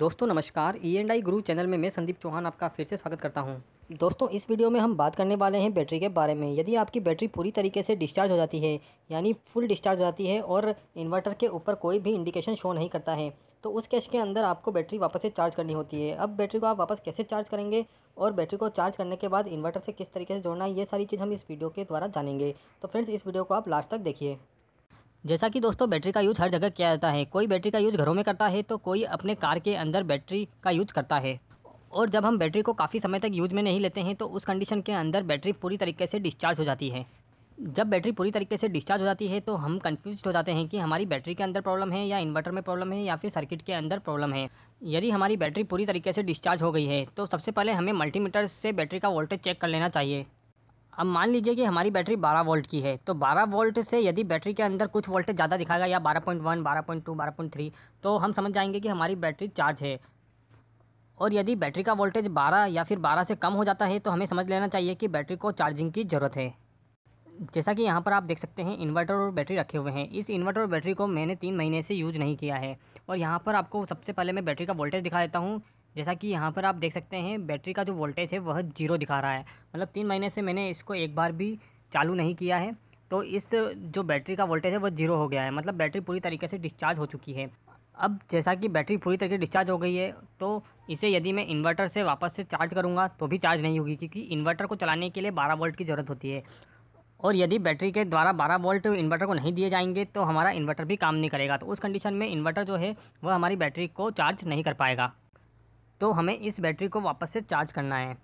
दोस्तों नमस्कार E and I गुरु चैनल में मैं संदीप चौहान आपका फिर से स्वागत करता हूं दोस्तों इस वीडियो में हम बात करने वाले हैं बैटरी के बारे में यदि आपकी बैटरी पूरी तरीके से डिस्चार्ज हो जाती है यानी फुल डिस्चार्ज हो जाती है और इन्वर्टर के ऊपर कोई भी इंडिकेशन शो नहीं करता है तो उस कैश के अंदर आपको बैटरी वापस से चार्ज करनी होती है अब बैटरी को आप वापस कैसे चार्ज करेंगे और बैटरी को चार्ज करने के बाद इन्वर्टर से किस तरीके से जोड़ना है ये सारी चीज़ हम इस वीडियो के द्वारा जानेंगे तो फ्रेंड्स इस वीडियो को आप लास्ट तक देखिए जैसा कि दोस्तों बैटरी का यूज़ हर जगह किया जाता है कोई बैटरी का यूज़ घरों में करता है तो कोई अपने कार के अंदर बैटरी का यूज़ करता है और जब हम बैटरी को काफ़ी समय तक यूज़ में नहीं लेते हैं तो उस कंडीशन के अंदर बैटरी पूरी तरीके से डिस्चार्ज हो जाती है जब बैटरी पूरी तरीके से डिस्चार्ज हो जाती है तो हम कन्फ्यूज हो जाते हैं कि हमारी बैटरी के अंदर प्रॉब्लम है या इन्वर्टर में प्रॉब्लम है या फिर सर्किट के अंदर प्रॉब्लम है यदि हमारी बैटरी पूरी तरीके से डिस्चार्ज हो गई है तो सबसे पहले हमें मल्टीमीटर से बैटरी का वोल्टेज चेक कर लेना चाहिए अब मान लीजिए कि हमारी बैटरी 12 वोल्ट की है तो 12 वोल्ट से यदि बैटरी के अंदर कुछ वोल्टेज ज़्यादा दिखाएगा या 12.1, 12.2, 12.3 तो हम समझ जाएंगे कि हमारी बैटरी चार्ज है और यदि बैटरी का वोल्टेज 12 या फिर 12 से कम हो जाता है तो हमें समझ लेना चाहिए कि बैटरी को चार्जिंग की ज़रूरत है जैसा कि यहाँ पर आप देख सकते हैं इन्वर्टर और बैटरी रखे हुए हैं इस इन्वर्टर और बैटरी को मैंने तीन महीने से यूज़ नहीं किया है और यहाँ पर आपको सबसे पहले मैं बैटरी का वोल्टेज दिखा देता हूँ जैसा कि यहाँ पर आप देख सकते हैं बैटरी का जो वोल्टेज है वह जीरो दिखा रहा है मतलब तीन महीने से मैंने इसको एक बार भी चालू नहीं किया है तो इस जो बैटरी का वोल्टेज है वह जीरो हो गया है मतलब बैटरी पूरी तरीके से डिस्चार्ज हो चुकी है अब जैसा कि बैटरी पूरी तरीके से डिस्चार्ज हो गई है तो इसे यदि मैं इन्वर्टर से वापस से चार्ज करूँगा तो भी चार्ज नहीं होगी क्योंकि इन्वर्टर को चलाने के लिए बारह वोल्ट की ज़रूरत होती है और यदि बैटरी के द्वारा 12 वोल्ट इन्वर्टर को नहीं दिए जाएंगे तो हमारा इन्वर्टर भी काम नहीं करेगा तो उस कंडीशन में इन्वर्टर जो है वह हमारी बैटरी को चार्ज नहीं कर पाएगा तो हमें इस बैटरी को वापस से चार्ज करना है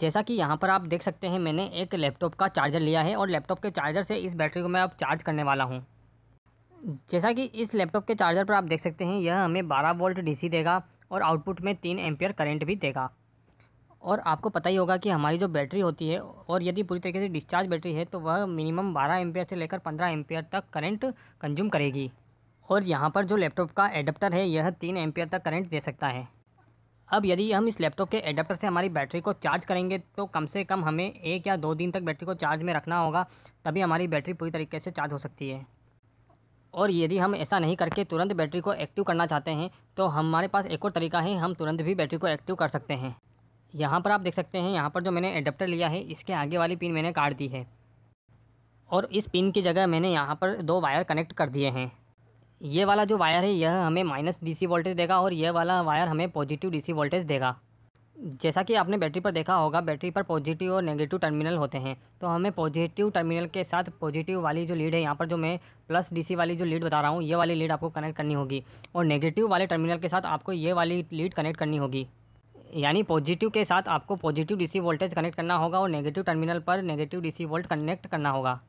जैसा कि यहाँ पर आप देख सकते हैं मैंने एक लैपटॉप का चार्जर लिया है और लैपटॉप के चार्जर से इस बैटरी को मैं अब चार्ज करने वाला हूँ जैसा कि इस लैपटॉप के चार्जर पर आप देख सकते हैं यह हमें 12 वोल्ट डीसी देगा और आउटपुट में तीन एम्पियर करंट भी देगा और आपको पता ही होगा कि हमारी जो बैटरी होती है और यदि पूरी तरीके से डिस्चार्ज बैटरी है तो वह मिनिमम 12 एम्पियर से लेकर 15 एम्पियर तक करंट कंज्यूम करेगी और यहाँ पर जो लैपटॉप का एडप्टर है यह तीन एम्पियर तक करंट दे सकता है अब यदि हम इस लैपटॉप के एडाप्टर से हमारी बैटरी को चार्ज करेंगे तो कम से कम हमें एक या दो दिन तक बैटरी को चार्ज में रखना होगा तभी हमारी बैटरी पूरी तरीके से चार्ज हो सकती है और यदि हम ऐसा नहीं करके तुरंत बैटरी को एक्टिव करना चाहते हैं तो हमारे पास एक और तरीका है हम तुरंत भी बैटरी को एक्टिव कर सकते हैं यहाँ पर आप देख सकते हैं यहाँ पर जो मैंने एडाप्टर लिया है इसके आगे वाली पिन मैंने काट दी है और इस पिन की जगह मैंने यहाँ पर दो वायर कनेक्ट कर दिए हैं ये वाला जो वायर है यह हमें माइनस डीसी वोल्टेज देगा और यह वाला वायर हमें पॉजिटिव डीसी वोल्टेज देगा जैसा कि आपने बैटरी पर देखा होगा बैटरी पर पॉजिटिव और नेगेटिव टर्मिनल होते हैं तो हमें पॉजिटिव टर्मिनल के साथ पॉजिटिव वाली जो लीड है यहाँ पर जो मैं प्लस डीसी वाली जो लीड बता रहा हूँ ये वाली लीड आपको कनेक्ट करनी होगी और नेगेटिव वाले टर्मिनल के साथ आपको ये वाली लीड कनेक्ट करनी होगी यानी पॉजिटिव के साथ आपको पॉजिटिव डीसी वोल्टेज कनेक्ट करना होगा और नेगेटिव टर्मिनल पर नेगेटिव डीसी वोल्ट कनेक्ट करना होगा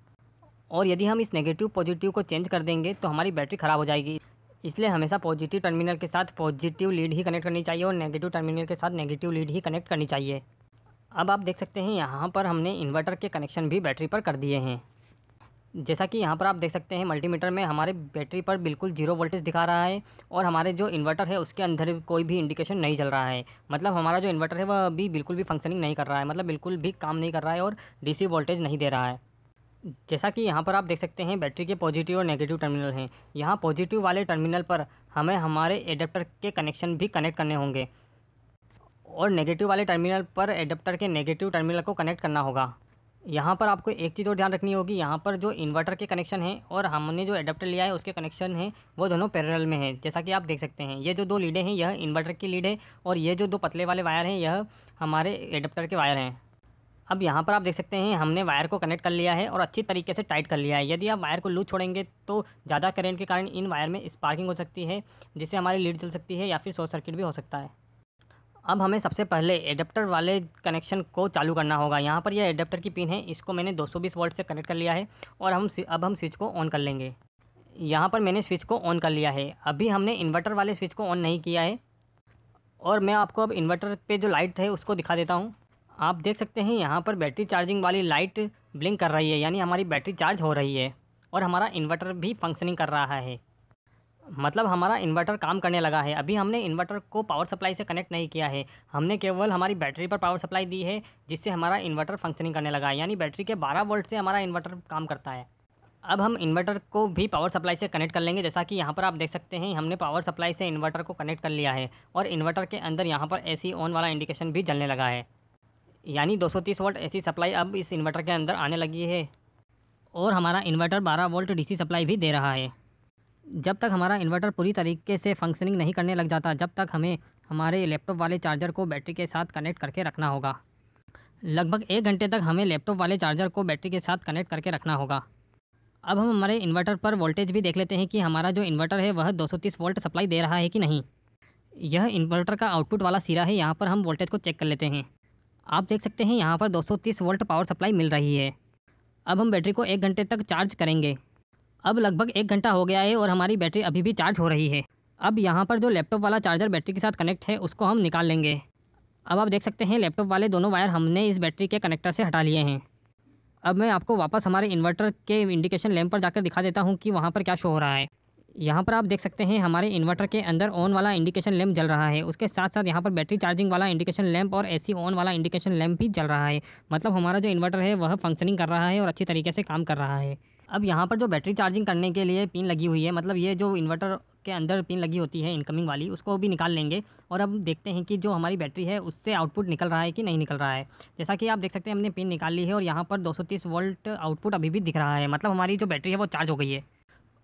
और यदि हम इस नेगेटिव पॉजिटिव को चेंज कर देंगे तो हमारी बैटरी ख़राब हो जाएगी इसलिए हमेशा पॉजिटिव टर्मिनल के साथ पॉजिटिव लीड ही कनेक्ट करनी चाहिए और नेगेटिव टर्मिनल के साथ नेगेटिव लीड ही कनेक्ट करनी चाहिए अब आप देख सकते हैं यहाँ पर हमने इन्वर्टर के कनेक्शन भी बैटरी पर कर दिए हैं जैसा कि यहाँ पर आप देख सकते हैं मल्टीमीटर में हमारे बैटरी पर बिल्कुल जीरो वोल्टेज दिखा रहा है और हमारे जो इन्वर्टर है उसके अंदर कोई भी इंडिकेशन नहीं चल रहा है मतलब हमारा जो इन्वर्टर है वह अभी बिल्कुल भी फंक्शनिंग नहीं कर रहा है मतलब बिल्कुल भी काम नहीं कर रहा है और डीसी वोल्टेज नहीं दे रहा है जैसा कि यहाँ पर आप देख सकते हैं बैटरी के पॉजिटिव और नेगेटिव टर्मिनल हैं यहाँ पॉजिटिव वाले टर्मिनल पर हमें हमारे एडेप्टर के कनेक्शन भी कनेक्ट करने होंगे और नेगेटिव वाले टर्मिनल पर एडेप्टर के नेगेटिव टर्मिनल को कनेक्ट करना होगा यहाँ पर आपको एक चीज़ और ध्यान रखनी होगी यहाँ पर जो इन्वर्टर के कनेक्शन हैं और हमने जो एडेप्टर लिया है उसके कनेक्शन हैं वो दोनों पैरेलल में हैं जैसा कि आप देख सकते हैं ये जो दो लीडें हैं यह इन्वर्टर की लीड है और ये जो दो पतले वाले वायर हैं यह हमारे एडेप्टर के वायर हैं अब यहाँ पर आप देख सकते हैं हमने वायर को कनेक्ट कर लिया है और अच्छी तरीके से टाइट कर लिया है यदि आप वायर को लूज छोड़ेंगे तो ज़्यादा करंट के कारण इन वायर में स्पार्किंग हो सकती है जिससे हमारी लीड चल सकती है या फिर शॉर्ट सर्किट भी हो सकता है अब हमें सबसे पहले एडेप्टर वाले कनेक्शन को चालू करना होगा यहाँ पर यह एडेप्टर की पिन है इसको मैंने 220 वोल्ट से कनेक्ट कर लिया है और हम अब हम स्विच को ऑन कर लेंगे यहाँ पर मैंने स्विच को ऑन कर लिया है अभी हमने इन्वर्टर वाले स्विच को ऑन नहीं किया है और मैं आपको अब इन्वर्टर पे जो लाइट है उसको दिखा देता हूँ आप देख सकते हैं यहाँ पर बैटरी चार्जिंग वाली लाइट ब्लिंक कर रही है यानी हमारी बैटरी चार्ज हो रही है और हमारा इन्वर्टर भी फंक्शनिंग कर रहा है मतलब हमारा इन्वर्टर काम करने लगा है अभी हमने इन्वर्टर को पावर सप्लाई से कनेक्ट नहीं किया है हमने केवल हमारी बैटरी पर पावर सप्लाई दी है जिससे हमारा इन्वर्टर फंक्शनिंग करने लगा है यानी बैटरी के 12 वोल्ट से हमारा इन्वर्टर काम करता है अब हम इन्वर्टर को भी पावर सप्लाई से कनेक्ट कर लेंगे जैसा कि यहाँ पर आप देख सकते हैं हमने पावर सप्लाई से इन्वर्टर को कनेक्ट कर लिया है और इन्वर्टर के अंदर यहाँ पर ए ऑन वाला इंडिकेशन भी जलने लगा है यानी 230 वोल्ट एसी सप्लाई अब इस इन्वर्टर के अंदर आने लगी है और हमारा इन्वर्टर 12 वोल्ट डीसी सप्लाई भी दे रहा है जब तक हमारा इन्वर्टर पूरी तरीके से फंक्शनिंग नहीं करने लग जाता जब तक हमें हमारे लैपटॉप वाले चार्जर को बैटरी के साथ कनेक्ट करके रखना होगा लगभग एक घंटे तक हमें लैपटॉप वाले चार्जर को बैटरी के साथ कनेक्ट करके रखना होगा अब हम हमारे इन्वर्टर पर वोल्टेज भी देख लेते हैं कि हमारा जो इन्वर्टर है वह 230 वोल्ट सप्लाई दे रहा है कि नहीं यह इन्वर्टर का आउटपुट वाला सिरा है यहाँ पर हम वोल्टेज को चेक कर लेते हैं आप देख सकते हैं यहाँ पर 230 वोल्ट पावर सप्लाई मिल रही है अब हम बैटरी को एक घंटे तक चार्ज करेंगे अब लगभग एक घंटा हो गया है और हमारी बैटरी अभी भी चार्ज हो रही है अब यहाँ पर जो लैपटॉप वाला चार्जर बैटरी के साथ कनेक्ट है उसको हम निकाल लेंगे अब आप देख सकते हैं लैपटॉप वाले दोनों वायर हमने इस बैटरी के कनेक्टर से हटा लिए हैं अब मैं आपको वापस हमारे इन्वर्टर के इंडिकेशन लैम्प पर जाकर दिखा देता हूँ कि वहाँ पर क्या शो हो रहा है यहाँ पर आप देख सकते हैं हमारे इन्वर्टर के अंदर ऑन वाला इंडिकेशन लैंप जल रहा है उसके साथ साथ यहाँ पर बैटरी चार्जिंग वाला इंडिकेशन लैंप और एसी ऑन वाला इंडिकेशन लैंप भी जल रहा है मतलब हमारा जो इन्वर्टर है वह फंक्शनिंग कर रहा है और अच्छी तरीके से काम कर रहा है अब यहाँ पर जो बैटरी चार्जिंग करने के लिए पिन लगी हुई है मतलब ये जो इन्वर्टर के अंदर पिन लगी होती है इनकमिंग वाली उसको भी निकाल लेंगे और अब देखते हैं कि जो हमारी बैटरी है उससे आउटपुट निकल रहा है कि नहीं निकल रहा है जैसा कि आप देख सकते हैं हमने पिन निकाल ली है और यहाँ पर 230 वोल्ट आउटपुट अभी भी दिख रहा है मतलब हमारी जो बैटरी है वो चार्ज हो गई है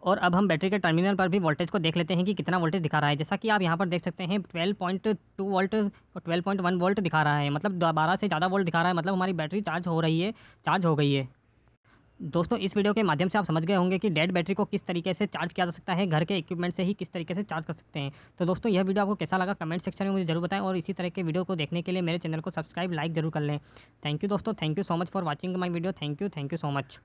और अब हम बैटरी के टर्मिनल पर भी वोल्टेज को देख लेते हैं कि कितना वोल्टेज दिखा रहा है जैसा कि आप यहाँ पर देख सकते हैं 12.2 वोल्ट और वन वोल्ट दिखा रहा है मतलब बारह से ज़्यादा वोल्ट दिखा रहा है मतलब हमारी बैटरी चार्ज हो रही है चार्ज हो गई है दोस्तों इस वीडियो के माध्यम से आप समझ गए होंगे कि डेड बैटरी को किस तरीके से चार्ज किया जा सकता है घर के इक्विपमेंट से ही किस तरीके से चार्ज कर सकते हैं तो दोस्तों यह वीडियो आपको कैसा लगा कमेंट सेक्शन में मुझे जरूर बताएं और इसी तरह के वीडियो को देखने के लिए मेरे चैनल को सब्सक्राइब लाइक जरूर कर लें थैंक यू दोस्तों thank you so much for watching my video thank you thank you so much